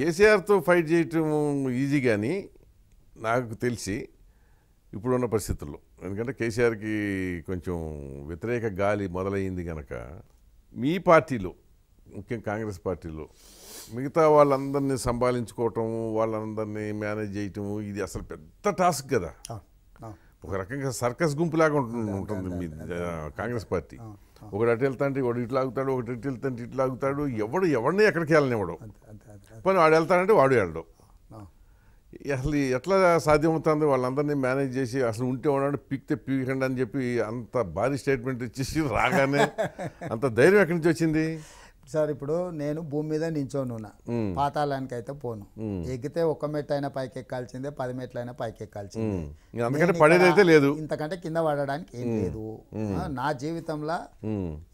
కేసీఆర్తో ఫైట్ చేయటం ఈజీ కానీ నాకు తెలిసి ఇప్పుడున్న పరిస్థితుల్లో ఎందుకంటే కేసీఆర్కి కొంచెం వ్యతిరేక గాలి మొదలయ్యింది కనుక మీ పార్టీలో ముఖ్యంగా కాంగ్రెస్ పార్టీలో మిగతా వాళ్ళందరినీ సంభాలించుకోవటం వాళ్ళందరినీ మేనేజ్ చేయటము ఇది అసలు పెద్ద టాస్క్ కదా ఒక రకంగా సర్కస్ గుంపులాగా ఉంటుంది ఉంటుంది మీ కాంగ్రెస్ పార్టీ ఒకటి అటు వెళ్తాంటే ఒకటి ఇట్లా ఆగుతాడు ఒకటి ఇటు ఇట్లా ఆగుతాడు ఎవడు ఎవడిని ఎక్కడికి వెళ్ళనివ్వడం పని వాడు వెళ్తాడంటే వాడు వెళ్ళడు అసలు ఎట్లా సాధ్యమవుతుంది వాళ్ళందరినీ మేనేజ్ చేసి అసలు ఉంటే ఉన్నాడు పీక్తే పీకండి అని చెప్పి అంత భారీ స్టేట్మెంట్ ఇచ్చేసి రాగానే అంత ధైర్యం ఎక్కడి నుంచి వచ్చింది సార్ ఇప్పుడు నేను భూమి మీద నించోను పాతాళానికి అయితే పోను ఎగితే ఒక్క మెట్ అయినా పైకి ఎక్కాల్సిందే పది మెట్లు అయినా పైకి ఎక్కాల్సిందే పడేదైతే లేదు ఇంతకంటే కింద పడడానికి ఏం లేదు నా జీవితంలో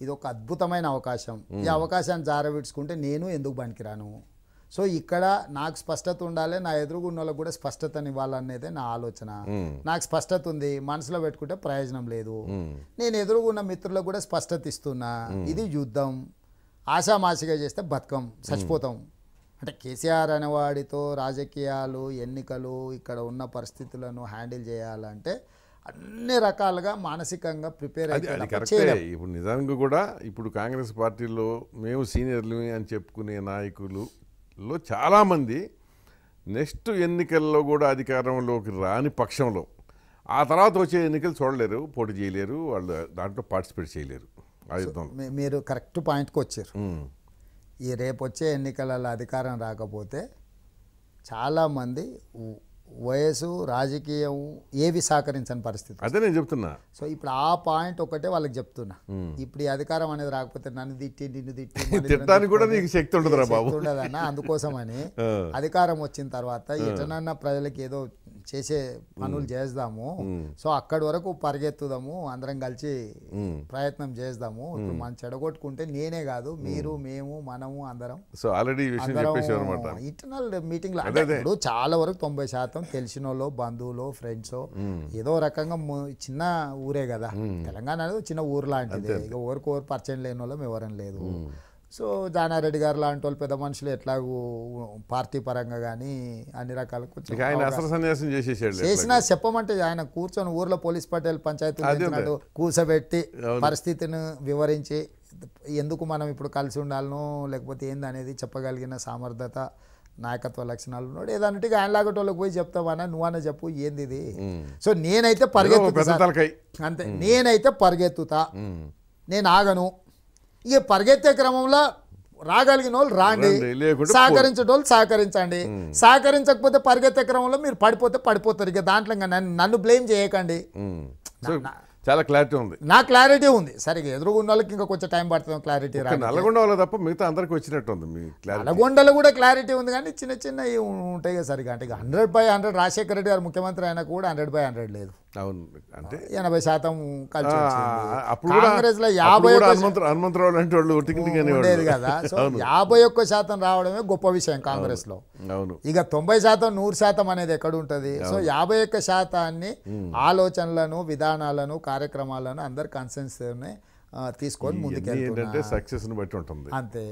ఇది ఒక అద్భుతమైన అవకాశం ఈ అవకాశాన్ని జారవిడ్చుకుంటే నేను ఎందుకు పనికిరాను సో ఇక్కడ నాకు స్పష్టత ఉండాలి నా ఎదురుగున్న వాళ్ళకి కూడా స్పష్టతని ఇవ్వాలనేదే నా ఆలోచన నాకు స్పష్టత ఉంది మనసులో పెట్టుకుంటే ప్రయోజనం లేదు నేను ఎదురుగున్న మిత్రులకు కూడా స్పష్టత ఇస్తున్నా ఇది యుద్ధం ఆశామాసిగా చేస్తే బతకం చచ్చిపోతాం అంటే కేసీఆర్ అనే వాడితో రాజకీయాలు ఎన్నికలు ఇక్కడ ఉన్న పరిస్థితులను హ్యాండిల్ చేయాలంటే అన్ని రకాలుగా మానసికంగా ప్రిపేర్ ఇప్పుడు నిజానికి కూడా ఇప్పుడు కాంగ్రెస్ పార్టీలో మేము సీనియర్లు అని చెప్పుకునే నాయకులు లో చాలామంది నెక్స్ట్ ఎన్నికల్లో కూడా అధికారంలోకి రాని పక్షంలో ఆ తర్వాత వచ్చే ఎన్నికలు చూడలేరు పోటీ చేయలేరు వాళ్ళు దాంట్లో పార్టిసిపేట్ చేయలేరు మీరు కరెక్ట్ పాయింట్కి వచ్చారు ఈ రేపు వచ్చే ఎన్నికలలో అధికారం రాకపోతే చాలామంది వయసు రాజకీయం ఏవి సహకరించని పరిస్థితి అదే నేను చెప్తున్నా సో ఇప్పుడు ఆ పాయింట్ ఒకటే వాళ్ళకి చెప్తున్నా ఇప్పుడు ఈ అధికారం అనేది రాకపోతే నన్ను తిట్టి నిన్ను తిట్టి కూడా నీకు శక్తి ఉండదు బాబు అందుకోసమని అధికారం వచ్చిన తర్వాత ఎటనన్నా ప్రజలకు ఏదో చేసే పనులు చేద్దాము సో అక్కడి వరకు పరిగెత్తుదాము అందరం కలిసి ప్రయత్నం చేద్దాము ఇప్పుడు మనం చెడగొట్టుకుంటే నేనే కాదు మీరు మేము మనము అందరం సో ఆల్రెడీ ఇంటర్నల్ మీటింగ్ లో చాలా వరకు తొంభై శాతం తెలిసిన వాళ్ళు బంధువులు ఫ్రెండ్స్ ఏదో రకంగా చిన్న ఊరే కదా తెలంగాణ అనేది చిన్న ఊరు లాంటిది ఇక ఊరికి ఊరు పరిచయం లేని వాళ్ళం ఎవరం లేదు సో జానారెడ్డి గారు లాంటి వాళ్ళు పెద్ద మనుషులు ఎట్లాగూ పార్టీ పరంగా కానీ అన్ని రకాల చేసినా చెప్పమంటే ఆయన కూర్చొని ఊర్లో పోలీస్ పటేల్ పంచాయతీ కూర్చోబెట్టి పరిస్థితిని వివరించి ఎందుకు మనం ఇప్పుడు కలిసి ఉండాలను లేకపోతే ఏంది అనేది చెప్పగలిగిన సామర్థత నాయకత్వ లక్షణాలు ఉన్నాడు ఏదన్నట్టుగా ఆయన వాళ్ళకి పోయి నువ్వు అన్న చెప్పు ఏంది ఇది సో నేనైతే పరిగెత్తు అంతే నేనైతే పరిగెత్తుతా నేను ఆగను ఇక పరిగెత్తే క్రమంలో రాగలిగిన వాళ్ళు రాండి సహకరించేటోళ్ళు సహకరించండి సహకరించకపోతే పరిగెత్తే క్రమంలో మీరు పడిపోతే పడిపోతారు ఇక దాంట్లో నన్ను బ్లేమ్ చేయకండి చాలా క్లారిటీ ఉంది నా క్లారిటీ ఉంది సరే ఎదురుగున్న వాళ్ళకి ఇంకా కొంచెం టైం పడుతుంది క్లారిటీ నల్గొండ వాళ్ళు తప్ప మిగతా అందరికి వచ్చినట్టుంది మీ నల్గొండలో కూడా క్లారిటీ ఉంది కానీ చిన్న చిన్న ఉంటాయి కదా సరిగా అంటే hundred by hundred Rajasekhara Reddy garu ముఖ్యమంత్రి అయినా కూడా హండ్రెడ్ బై హండ్రెడ్ లేదు అవును అంటే ఎనభై శాతం కలిసి అప్పుడు లో యాభై హనుమంతరావు లాంటి వాళ్ళు ఉండేది కదా సో యాభై ఒక్క శాతం రావడమే గొప్ప విషయం కాంగ్రెస్ అవును ఇక తొంభై శాతం నూరు శాతం అనేది ఎక్కడ ఉంటది సో యాభై ఒక్క శాతాన్ని ఆలోచనలను విధానాలను కార్యక్రమాలను అందరు కన్సెన్స్ తీసుకొని ముందుకెళ్ళి సక్సెస్ బట్టి ఉంటుంది అంతే